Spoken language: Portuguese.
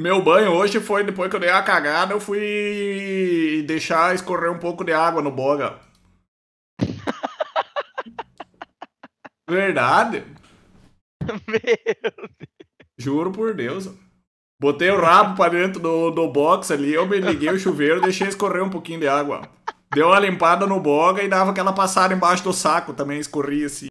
Meu banho hoje foi depois que eu dei a cagada, eu fui deixar escorrer um pouco de água no boga. Verdade? Meu Deus. Juro por Deus. Botei o rabo pra dentro do, do box ali, eu me liguei o chuveiro, deixei escorrer um pouquinho de água. Deu uma limpada no boga e dava aquela passada embaixo do saco também, escorria assim.